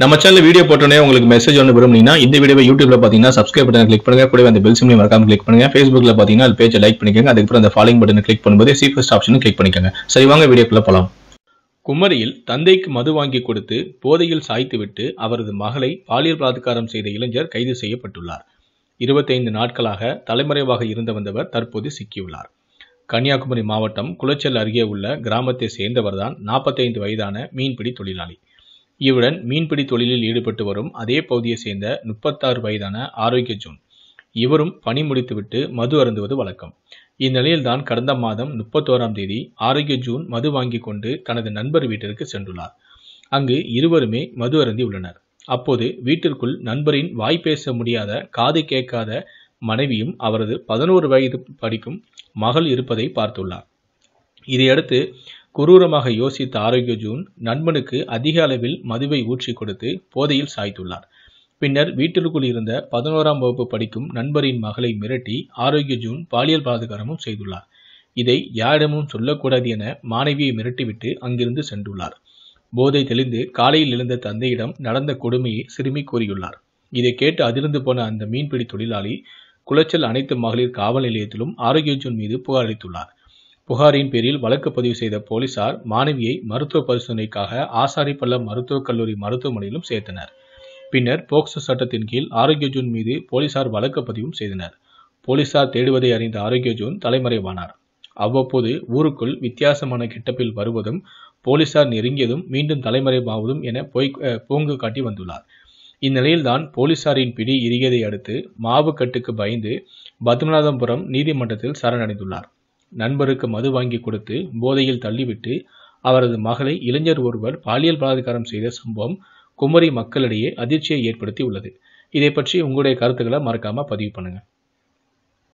நம்ம channel video போட்டோன்னே உங்களுக்கு மெசேஜ் ஒன்று விரும்புனீங்கன்னா இந்த வீடியோ யூடியூப்ல பார்த்தீங்கன்னா சப்ஸ்கிரைப் பட்டன் கிளிக் பண்ணுங்க கூட அந்த பெல் சிம்லையும் மறக்காம கிளிக் பண்ணுங்க ஃபேஸ்புக்ல பார்த்தீங்கன்னா அது பேஜை லைக் பண்ணிக்கோங்க அதுக்கப்புறம் அந்த ஃபாலோயிங் பட்டன் கிளிக் பண்ணும்போது சீஃபஸ்ட் ஆப்ஷன் கிளிக் பண்ணிக்கோங்க சரி வாங்க வீடியோக்குள்ள போகலாம் குமரியில் தந்தைக்கு மது வாங்கி கொடுத்து போதையில் சாய்த்துவிட்டு அவரது மகளை பாலியல் பலாத்காரம் செய்த இளைஞர் கைது செய்யப்பட்டுள்ளார் இருபத்தைந்து நாட்களாக தலைமறைவாக இருந்து வந்தவர் தற்போது சிக்கியுள்ளார் கன்னியாகுமரி மாவட்டம் குளச்சல் அருகே உள்ள கிராமத்தை சேர்ந்தவர்தான் நாற்பத்தைந்து வயதான மீன்பிடி தொழிலாளி இவருடன் மீன்பிடி தொழிலில் ஈடுபட்டு வரும் அதே பகுதியை சேர்ந்த முப்பத்தாறு வயதான ஆரோக்கிய ஜோன் இவரும் பணி முடித்துவிட்டு மது அருந்துவது வழக்கம் இந்நிலையில்தான் கடந்த மாதம் முப்பத்தோராம் தேதி ஆரோக்கிய ஜூன் மது வாங்கி கொண்டு தனது நண்பர் வீட்டிற்கு சென்றுள்ளார் அங்கு இருவருமே மது அருந்தி உள்ளனர் அப்போது வீட்டிற்குள் நண்பரின் வாய் பேச முடியாத காது கேட்காத மனைவியும் அவரது பதினோரு வயது படிக்கும் மகள் இருப்பதை பார்த்துள்ளார் இதையடுத்து குரூரமாக யோசித்த ஆரோக்கிய ஜூன் நண்பனுக்கு அதிக அளவில் மதுவை ஊற்றி கொடுத்து போதையில் சாய்த்துள்ளார் பின்னர் வீட்டிற்குள் இருந்த பதினோராம் வகுப்பு படிக்கும் நண்பரின் மகளை மிரட்டி ஆரோக்கிய ஜூன் பாலியல் பலாத்காரமும் செய்துள்ளார் இதை யாரிடமும் சொல்லக்கூடாது என மாணவியை மிரட்டிவிட்டு அங்கிருந்து சென்றுள்ளார் போதை தெளிந்து காலையில் எழுந்த தந்தையிடம் நடந்த கொடுமையை சிறுமி கூறியுள்ளார் இதை கேட்டு அதிர்ந்து போன அந்த மீன்பிடி தொழிலாளி குளச்சல் அனைத்து மகளிர் காவல் நிலையத்திலும் ஆரோக்கிய ஜூன் மீது புகாரளித்துள்ளார் புகாரின் பேரில் வழக்கு பதிவு செய்த போலீசார் மாணவியை மருத்துவ பரிசோதனைக்காக ஆசாரிப்பள்ளம் மருத்துவக் கல்லூரி மருத்துவமனையிலும் சேர்த்தனர் பின்னர் போக்சோ சட்டத்தின் கீழ் ஆரோக்கிய ஜூன் மீது போலீசார் வழக்கு பதிவும் செய்தனர் போலீசார் தேடுவதை அறிந்த ஆரோக்கிய ஜூன் தலைமறைவானார் அவ்வப்போது ஊருக்குள் வித்தியாசமான கெட்டப்பில் வருவதும் போலீசார் நெருங்கியதும் மீண்டும் தலைமறைவாவதும் என போய் பூங்கு காட்டி வந்துள்ளார் இந்நிலையில்தான் போலீசாரின் பிடி இறுகியதை அடுத்து மாவு கட்டுக்கு பயந்து பத்மநாதபுரம் நீதிமன்றத்தில் சரணடைந்துள்ளார் நண்பருக்கு மது வாங்கி கொடுத்து போதையில் தள்ளிவிட்டு அவரது மகளை இளைஞர் ஒருவர் பாலியல் பலாத்காரம் செய்த சம்பவம் குமரி மக்களிடையே அதிர்ச்சியை ஏற்படுத்தி உள்ளது இதை பற்றி உங்களுடைய கருத்துக்களை மறக்காமல் பதிவு பண்ணுங்கள்